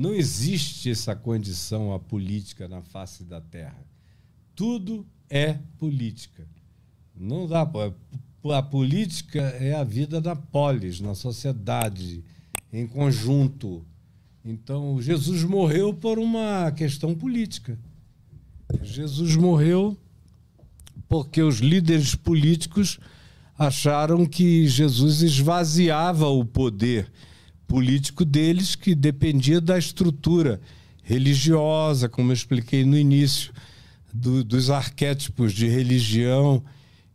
Não existe essa condição a política na face da terra. Tudo é política. Não dá. A política é a vida da polis, na sociedade, em conjunto. Então, Jesus morreu por uma questão política. Jesus morreu porque os líderes políticos acharam que Jesus esvaziava o poder político deles que dependia da estrutura religiosa, como eu expliquei no início, do, dos arquétipos de religião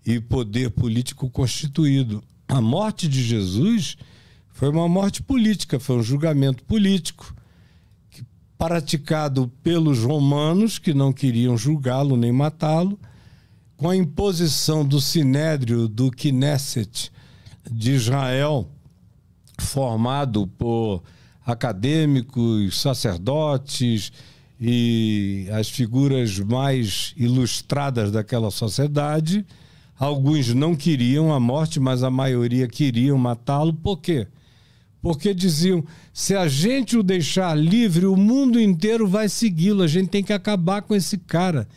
e poder político constituído. A morte de Jesus foi uma morte política, foi um julgamento político praticado pelos romanos que não queriam julgá-lo nem matá-lo, com a imposição do sinédrio do Knesset de Israel, formado por acadêmicos, sacerdotes e as figuras mais ilustradas daquela sociedade. Alguns não queriam a morte, mas a maioria queriam matá-lo. Por quê? Porque diziam: se a gente o deixar livre, o mundo inteiro vai segui-lo. A gente tem que acabar com esse cara.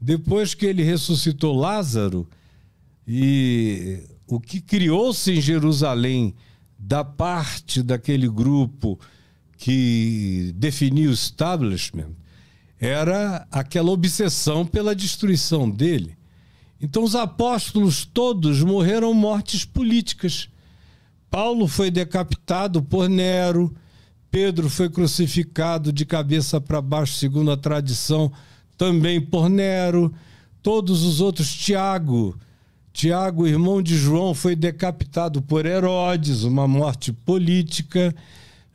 Depois que ele ressuscitou Lázaro, e o que criou-se em Jerusalém da parte daquele grupo que definia o establishment era aquela obsessão pela destruição dele. Então, os apóstolos todos morreram mortes políticas. Paulo foi decapitado por Nero, Pedro foi crucificado de cabeça para baixo, segundo a tradição, também por Nero. Todos os outros, Tiago, Tiago, irmão de João, foi decapitado por Herodes, uma morte política.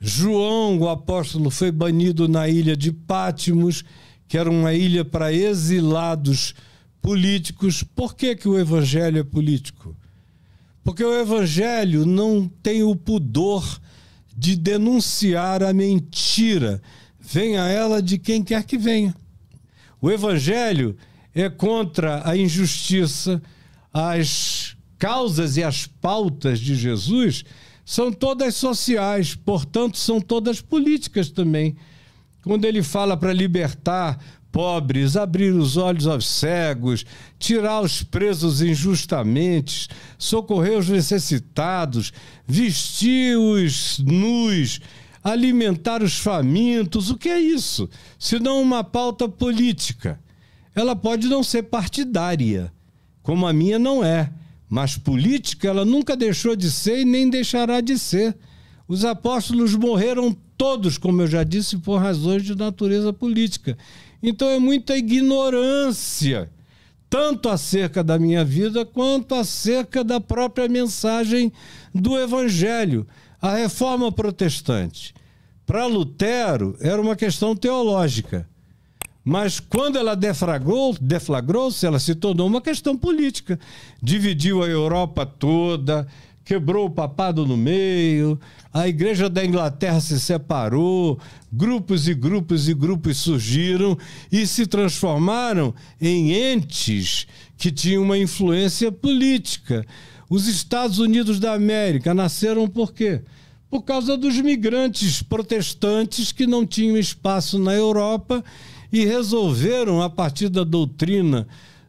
João, o apóstolo, foi banido na ilha de Pátimos, que era uma ilha para exilados políticos. Por que, que o evangelho é político? Porque o evangelho não tem o pudor de denunciar a mentira, venha ela de quem quer que venha. O evangelho é contra a injustiça, as causas e as pautas de Jesus são todas sociais, portanto, são todas políticas também. Quando ele fala para libertar pobres, abrir os olhos aos cegos, tirar os presos injustamente, socorrer os necessitados, vestir os nus, alimentar os famintos, o que é isso? Senão uma pauta política. Ela pode não ser partidária, como a minha não é. Mas política ela nunca deixou de ser e nem deixará de ser. Os apóstolos morreram todos, como eu já disse, por razões de natureza política. Então é muita ignorância, tanto acerca da minha vida quanto acerca da própria mensagem do Evangelho. A reforma protestante, para Lutero, era uma questão teológica. Mas quando ela deflagrou, deflagrou-se, ela se tornou uma questão política. Dividiu a Europa toda, quebrou o papado no meio, a Igreja da Inglaterra se separou, grupos e grupos e grupos surgiram e se transformaram em entes que tinham uma influência política. Os Estados Unidos da América nasceram por quê? Por causa dos migrantes protestantes que não tinham espaço na Europa e resolveram, a partir da doutrina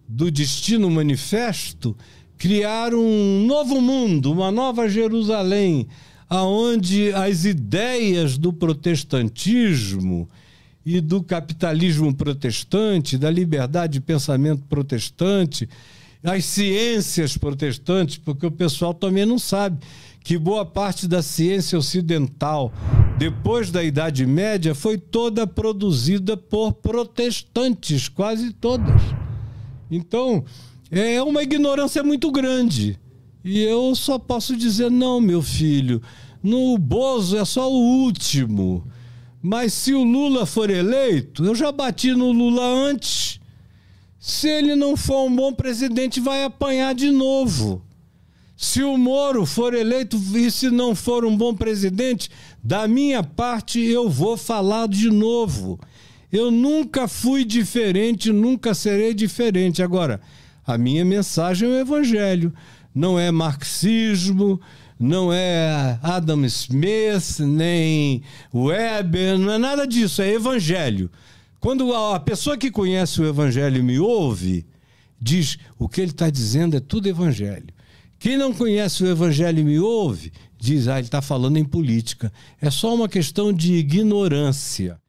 do Destino Manifesto, criar um novo mundo, uma nova Jerusalém, aonde as ideias do protestantismo e do capitalismo protestante, da liberdade de pensamento protestante, as ciências protestantes, porque o pessoal também não sabe que boa parte da ciência ocidental depois da Idade Média, foi toda produzida por protestantes, quase todas. Então, é uma ignorância muito grande. E eu só posso dizer: não, meu filho, no Bozo é só o último. Mas se o Lula for eleito, eu já bati no Lula antes. Se ele não for um bom presidente, vai apanhar de novo. Se o Moro for eleito e se não for um bom presidente, da minha parte eu vou falar de novo. Eu nunca fui diferente, nunca serei diferente. Agora, a minha mensagem é o evangelho, não é marxismo, não é Adam Smith, nem Weber, não é nada disso, é evangelho. Quando a pessoa que conhece o evangelho me ouve, diz: o que ele está dizendo é tudo evangelho. Quem não conhece o Evangelho e me ouve, diz, ah, ele está falando em política. É só uma questão de ignorância.